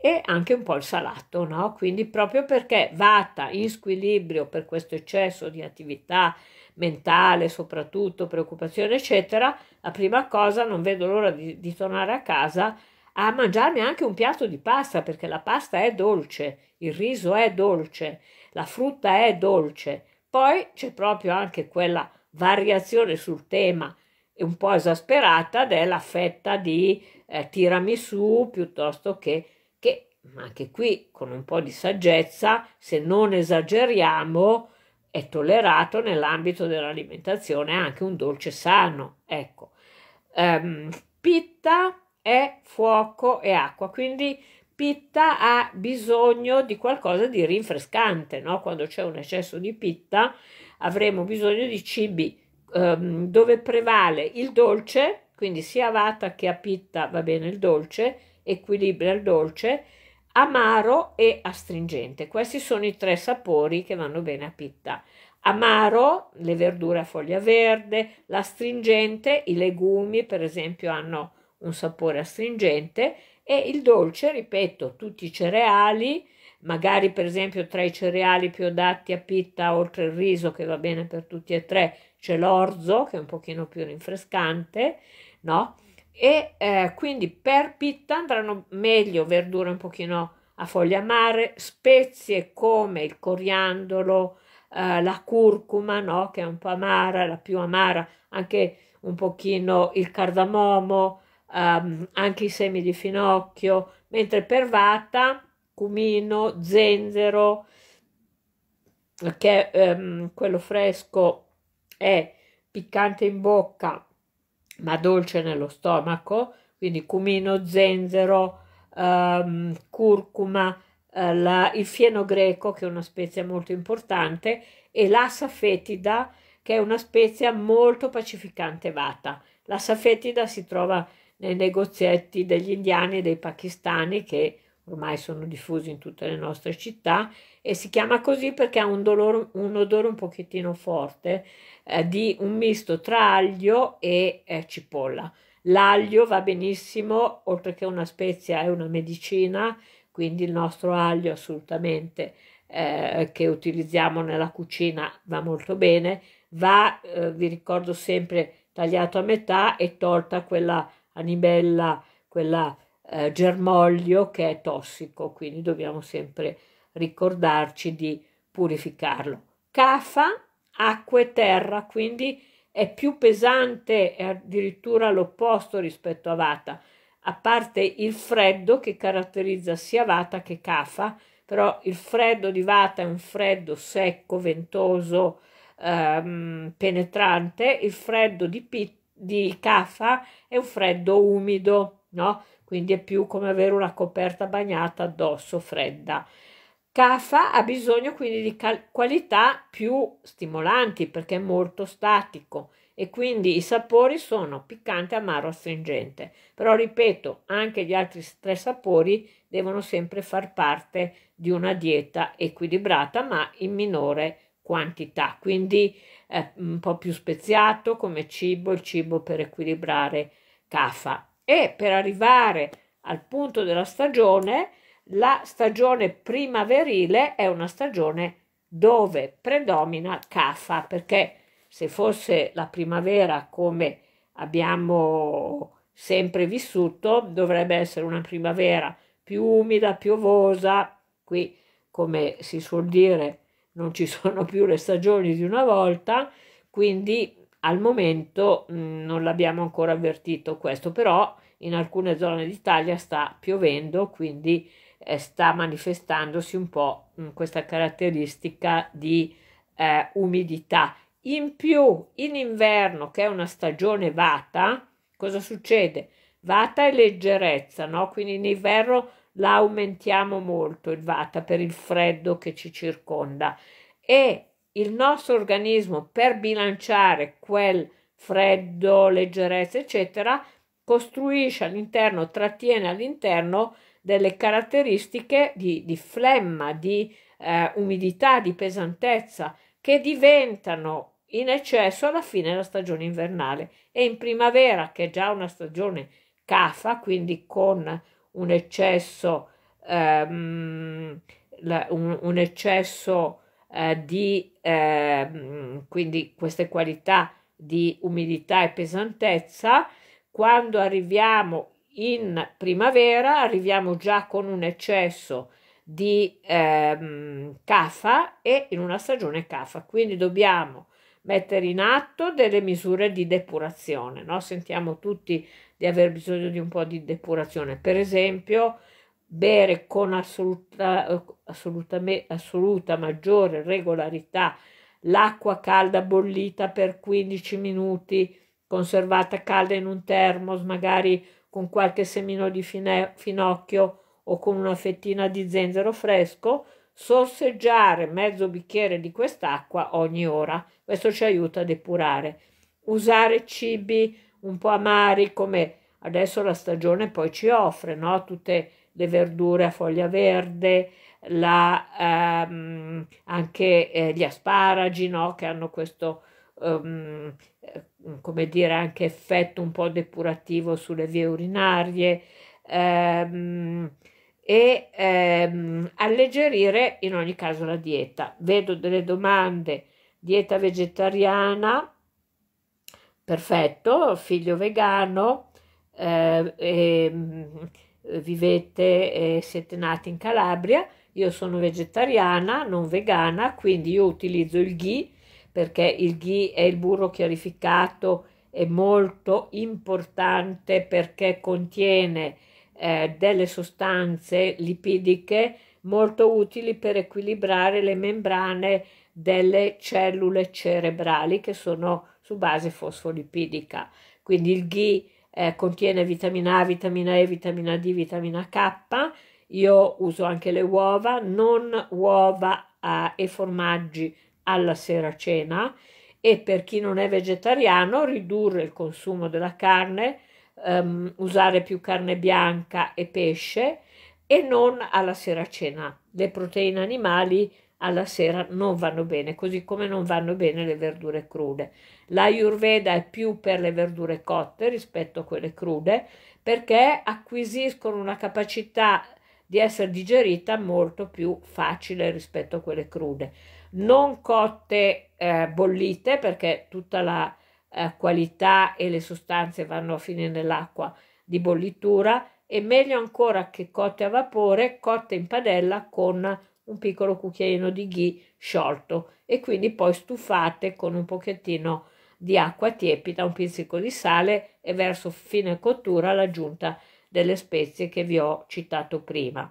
e anche un po' il salato, no? Quindi proprio perché vata in squilibrio per questo eccesso di attività mentale, soprattutto preoccupazione, eccetera, la prima cosa non vedo l'ora di, di tornare a casa a mangiarmi anche un piatto di pasta perché la pasta è dolce, il riso è dolce, la frutta è dolce. Poi c'è proprio anche quella variazione sul tema un po' esasperata della fetta di eh, tiramisù piuttosto che, che anche qui con un po' di saggezza, se non esageriamo, è tollerato nell'ambito dell'alimentazione anche un dolce sano. Ecco, um, pitta è fuoco e acqua, quindi pitta ha bisogno di qualcosa di rinfrescante, no? quando c'è un eccesso di pitta avremo bisogno di cibi ehm, dove prevale il dolce, quindi sia vata che a pitta va bene il dolce, equilibra il dolce, amaro e astringente. Questi sono i tre sapori che vanno bene a pitta. Amaro, le verdure a foglia verde, l'astringente, i legumi per esempio hanno un sapore astringente e il dolce, ripeto, tutti i cereali, magari per esempio tra i cereali più adatti a pitta oltre il riso che va bene per tutti e tre c'è l'orzo che è un pochino più rinfrescante, no? E eh, quindi per pitta andranno meglio verdure un pochino a foglia mare, spezie come il coriandolo, eh, la curcuma, no? che è un po' amara, la più amara, anche un pochino il cardamomo, um, anche i semi di finocchio, mentre per vata cumino, zenzero, che um, quello fresco è piccante in bocca ma dolce nello stomaco, quindi cumino, zenzero, um, curcuma, eh, la, il fieno greco che è una spezia molto importante e la fetida, che è una spezia molto pacificante vata. La safetida si trova nei negozietti degli indiani e dei pakistani che ormai sono diffusi in tutte le nostre città e si chiama così perché ha un, dolore, un odore un pochettino forte eh, di un misto tra aglio e eh, cipolla. L'aglio va benissimo, oltre che una spezia è una medicina, quindi il nostro aglio assolutamente eh, che utilizziamo nella cucina va molto bene, va, eh, vi ricordo sempre, tagliato a metà e tolta quella Anibella, quella eh, germoglio che è tossico, quindi dobbiamo sempre ricordarci di purificarlo. Cafa, acqua e terra, quindi è più pesante, è addirittura l'opposto rispetto a Vata, a parte il freddo che caratterizza sia Vata che Kafa, però il freddo di Vata è un freddo secco, ventoso, ehm, penetrante, il freddo di Pitta di Caffa è un freddo umido, no? Quindi è più come avere una coperta bagnata addosso, fredda. Caffa ha bisogno quindi di cal- qualità più stimolanti perché è molto statico e quindi i sapori sono piccante, amaro, astringente. Però ripeto, anche gli altri tre sapori devono sempre far parte di una dieta equilibrata ma in minore quantità, quindi eh, un po' più speziato come cibo, il cibo per equilibrare caffa. E per arrivare al punto della stagione, la stagione primaverile è una stagione dove predomina caffa, perché se fosse la primavera come abbiamo sempre vissuto, dovrebbe essere una primavera più umida, piovosa, qui come si suol dire non ci sono più le stagioni di una volta, quindi al momento mh, mm, non l'abbiamo ancora avvertito questo, però in alcune zone d'Italia sta piovendo, quindi eh, sta manifestandosi un po' mh, mm, questa caratteristica di eh, umidità. In più, in inverno, che è una stagione vata, cosa succede? Vata e leggerezza, no? Quindi in inverno la aumentiamo molto il vata per il freddo che ci circonda e il nostro organismo per bilanciare quel freddo, leggerezza, eccetera, costruisce all'interno, trattiene all'interno delle caratteristiche di, di flemma, di eh, umidità, di pesantezza che diventano in eccesso alla fine della stagione invernale e in primavera, che è già una stagione cafa, quindi con un eccesso, ehm, la, un, un, eccesso eh, di eh, quindi queste qualità di umidità e pesantezza. Quando arriviamo in primavera arriviamo già con un eccesso di ehm, CAFA e in una stagione CAFA, quindi dobbiamo mettere in atto delle misure di depurazione. No? Sentiamo tutti di aver bisogno di un po' di depurazione. Per esempio, bere con assoluta, assoluta, assoluta maggiore regolarità l'acqua calda bollita per 15 minuti, conservata calda in un termos, magari con qualche semino di fine, finocchio o con una fettina di zenzero fresco, sorseggiare mezzo bicchiere di quest'acqua ogni ora. Questo ci aiuta a depurare. Usare cibi un po' amari come adesso la stagione poi ci offre, no? tutte le verdure a foglia verde, la, ehm, anche eh, gli asparagi no? che hanno questo ehm, eh, come dire anche effetto un po' depurativo sulle vie urinarie ehm, e ehm, alleggerire in ogni caso la dieta. Vedo delle domande dieta vegetariana perfetto, figlio vegano, eh, e, mm, vivete e siete nati in Calabria, io sono vegetariana, non vegana, quindi io utilizzo il ghi perché il ghi è il burro chiarificato, è molto importante perché contiene eh, delle sostanze lipidiche molto utili per equilibrare le membrane delle cellule cerebrali che sono su base fosfolipidica. Quindi il ghi eh, contiene vitamina A, vitamina E, vitamina D, vitamina K. Io uso anche le uova, non uova eh, e formaggi alla sera cena e per chi non è vegetariano ridurre il consumo della carne, ehm, usare più carne bianca e pesce e non alla sera cena. Le proteine animali alla sera non vanno bene, così come non vanno bene le verdure crude. La Ayurveda è più per le verdure cotte rispetto a quelle crude perché acquisiscono una capacità di essere digerita molto più facile rispetto a quelle crude. Non cotte eh, bollite perché tutta la eh, qualità e le sostanze vanno a fine nell'acqua di bollitura e meglio ancora che cotte a vapore, cotte in padella con un piccolo cucchiaino di ghee sciolto e quindi poi stufate con un pochettino di acqua tiepida, un pizzico di sale e verso fine cottura l'aggiunta delle spezie che vi ho citato prima.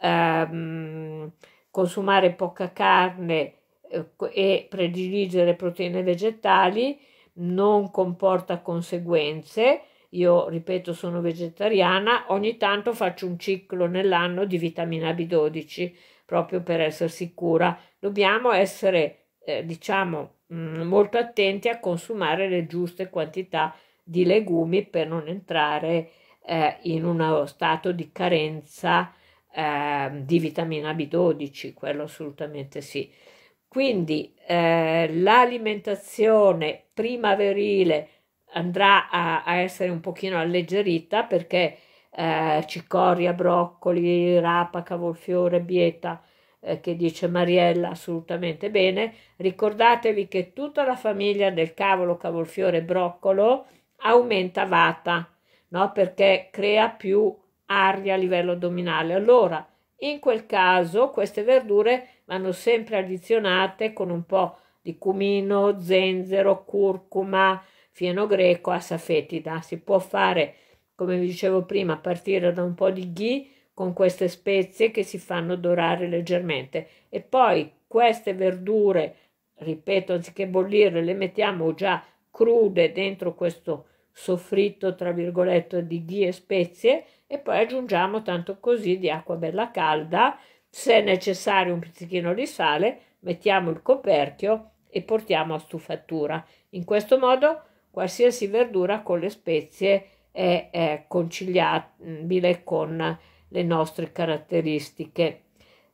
Ehm, consumare poca carne eh, e prediligere proteine vegetali non comporta conseguenze. Io ripeto, sono vegetariana, ogni tanto faccio un ciclo nell'anno di vitamina B12 proprio per essere sicura. Dobbiamo essere, eh, diciamo, mh, mm, molto attenti a consumare le giuste quantità di legumi per non entrare eh, in uno stato di carenza eh, di vitamina B12, quello assolutamente sì. Quindi eh, l'alimentazione primaverile andrà a, a, essere un pochino alleggerita perché eh, cicoria, broccoli, rapa, cavolfiore, bieta, eh, che dice Mariella assolutamente bene, ricordatevi che tutta la famiglia del cavolo, cavolfiore e broccolo aumenta vata, no? perché crea più aria a livello addominale. Allora, in quel caso, queste verdure vanno sempre addizionate con un po' di cumino, zenzero, curcuma, fieno greco, assafetida. Si può fare come vi dicevo prima, partire da un po' di ghee con queste spezie che si fanno dorare leggermente e poi queste verdure, ripeto, anziché bollire, le mettiamo già crude dentro questo soffritto, tra virgolette, di ghee e spezie e poi aggiungiamo tanto così di acqua bella calda, se necessario un pizzichino di sale, mettiamo il coperchio e portiamo a stufatura. In questo modo qualsiasi verdura con le spezie è, è conciliabile con le nostre caratteristiche.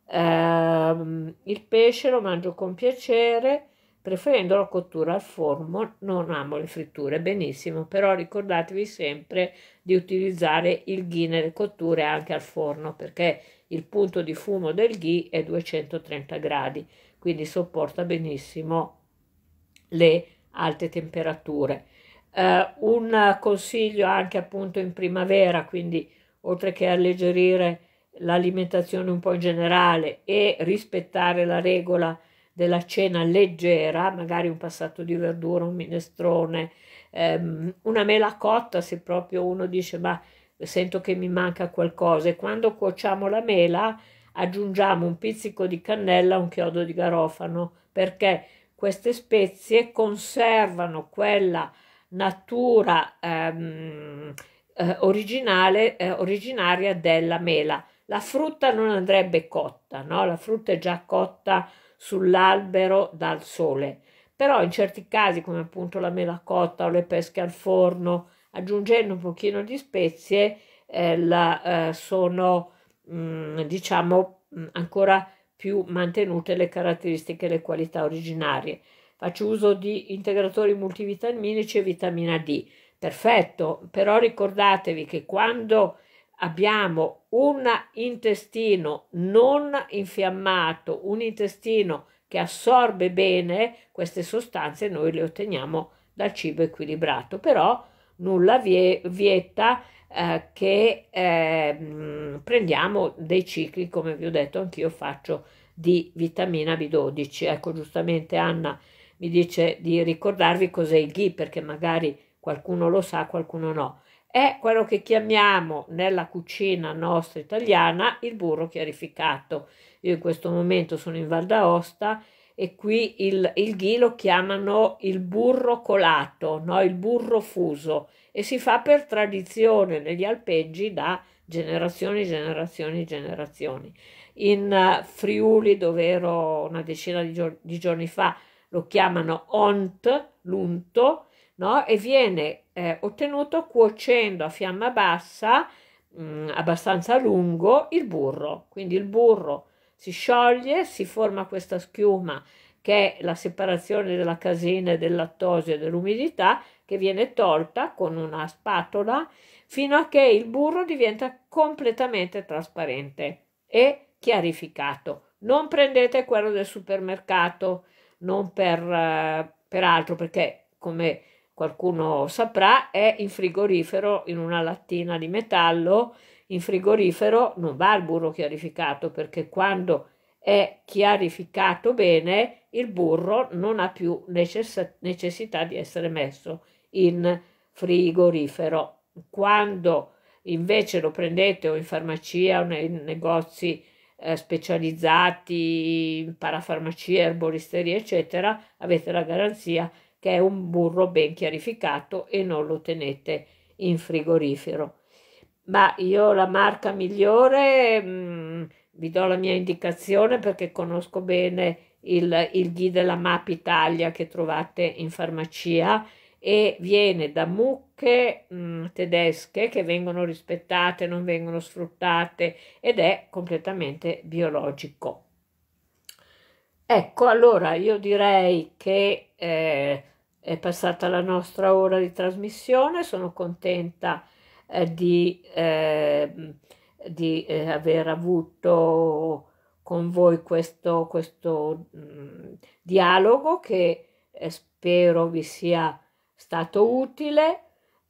Uh, il pesce lo mangio con piacere, preferendo la cottura al forno, non amo le fritture, benissimo, però ricordatevi sempre di utilizzare il ghi nelle cotture anche al forno, perché il punto di fumo del ghi è 230 gradi, quindi sopporta benissimo le alte temperature. Eh, un consiglio anche appunto in primavera, quindi oltre che alleggerire l'alimentazione un po' in generale e rispettare la regola della cena leggera, magari un passato di verdura, un minestrone, ehm, una mela cotta se proprio uno dice ma sento che mi manca qualcosa e quando cuociamo la mela aggiungiamo un pizzico di cannella, un chiodo di garofano perché queste spezie conservano quella natura ehm, eh, originale, eh, originaria della mela. La frutta non andrebbe cotta, no? la frutta è già cotta sull'albero dal sole, però in certi casi come appunto la mela cotta o le pesche al forno, aggiungendo un pochino di spezie, eh, la, eh, sono mh, mm, diciamo mh, mm, ancora più mantenute le caratteristiche e le qualità originarie faccio uso di integratori multivitaminici e vitamina D. Perfetto, però ricordatevi che quando abbiamo un intestino non infiammato, un intestino che assorbe bene queste sostanze, noi le otteniamo dal cibo equilibrato, però nulla vieta eh, che eh, prendiamo dei cicli, come vi ho detto, anch'io faccio di vitamina B12. Ecco, giustamente Anna mi dice di ricordarvi cos'è il ghi perché magari qualcuno lo sa, qualcuno no. È quello che chiamiamo nella cucina nostra italiana il burro chiarificato. Io in questo momento sono in Val d'Aosta e qui il, il ghi lo chiamano il burro colato, no? il burro fuso e si fa per tradizione negli alpeggi da generazioni, generazioni, generazioni. In eh, Friuli, dove ero una decina di, giorni fa, lo chiamano ont, l'unto, no? e viene eh, ottenuto cuocendo a fiamma bassa mh, mm, abbastanza lungo il burro. Quindi il burro si scioglie, si forma questa schiuma che è la separazione della casina e del lattosio e dell'umidità che viene tolta con una spatola fino a che il burro diventa completamente trasparente e chiarificato. Non prendete quello del supermercato non per, eh, per altro, perché come qualcuno saprà è in frigorifero, in una lattina di metallo, in frigorifero non va il burro chiarificato, perché quando è chiarificato bene, il burro non ha più necess- necessità di essere messo in frigorifero. Quando invece lo prendete o in farmacia o nei negozi eh, specializzati, parafarmacie, erboristeria, eccetera, avete la garanzia che è un burro ben chiarificato e non lo tenete in frigorifero. Ma io la marca migliore mh, mm, vi do la mia indicazione perché conosco bene il, il ghee della MAP Italia che trovate in farmacia e viene da mucche mh, mm, tedesche che vengono rispettate, non vengono sfruttate ed è completamente biologico. Ecco, allora io direi che eh, è passata la nostra ora di trasmissione, sono contenta eh, di, ehm, eh, di aver avuto con voi questo, questo mh, mm, dialogo che eh, spero vi sia stato utile.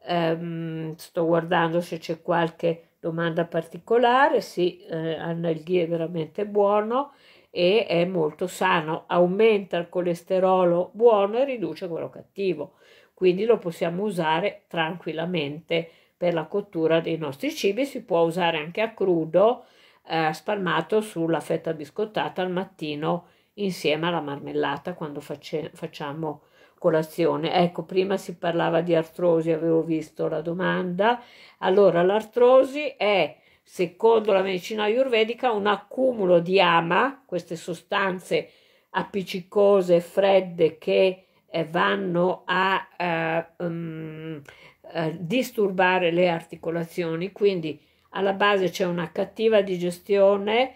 Um, sto guardando se c'è qualche domanda particolare. Sì, eh, Anna il ghee è veramente buono e è molto sano, aumenta il colesterolo buono e riduce quello cattivo. Quindi lo possiamo usare tranquillamente per la cottura dei nostri cibi, si può usare anche a crudo, eh, spalmato sulla fetta biscottata al mattino insieme alla marmellata quando face- facciamo colazione. Ecco, prima si parlava di artrosi, avevo visto la domanda. Allora, l'artrosi è, secondo la medicina ayurvedica, un accumulo di ama, queste sostanze appiccicose, fredde che eh, vanno a eh, um, eh, disturbare le articolazioni. Quindi alla base c'è una cattiva digestione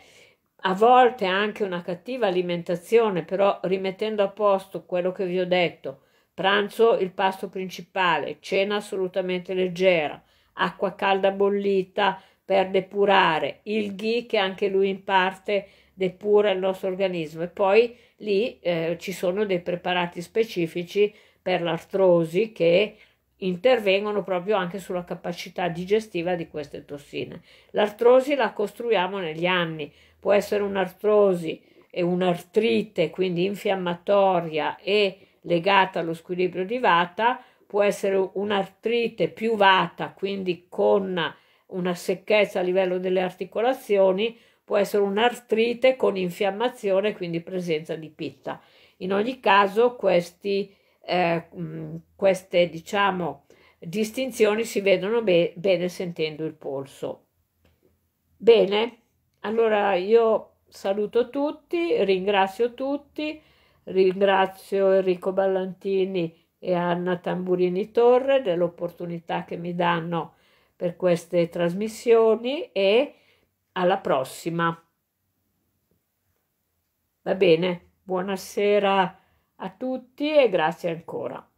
a volte anche una cattiva alimentazione, però rimettendo a posto quello che vi ho detto, pranzo il pasto principale, cena assolutamente leggera, acqua calda bollita per depurare, il ghi che anche lui in parte depura il nostro organismo e poi lì eh, ci sono dei preparati specifici per l'artrosi che intervengono proprio anche sulla capacità digestiva di queste tossine. L'artrosi la costruiamo negli anni, può essere un'artrosi e un'artrite, quindi infiammatoria e legata allo squilibrio di vata, può essere un'artrite più vata, quindi con una secchezza a livello delle articolazioni, può essere un'artrite con infiammazione, quindi presenza di pitta. In ogni caso, questi, eh, queste diciamo, distinzioni si vedono be- bene sentendo il polso. Bene? Allora io saluto tutti, ringrazio tutti, ringrazio Enrico Ballantini e Anna Tamburini Torre dell'opportunità che mi danno per queste trasmissioni e alla prossima. Va bene, buonasera a tutti e grazie ancora.